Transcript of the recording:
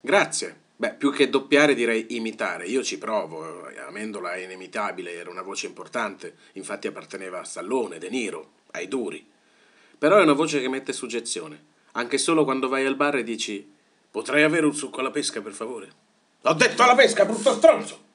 Grazie. Beh, più che doppiare direi imitare, io ci provo, eh, Amendola è inimitabile, era una voce importante, infatti apparteneva a Stallone, De Niro, ai duri. Però è una voce che mette suggezione, anche solo quando vai al bar e dici potrei avere un succo alla pesca per favore? L'ho detto alla pesca, brutto stronzo!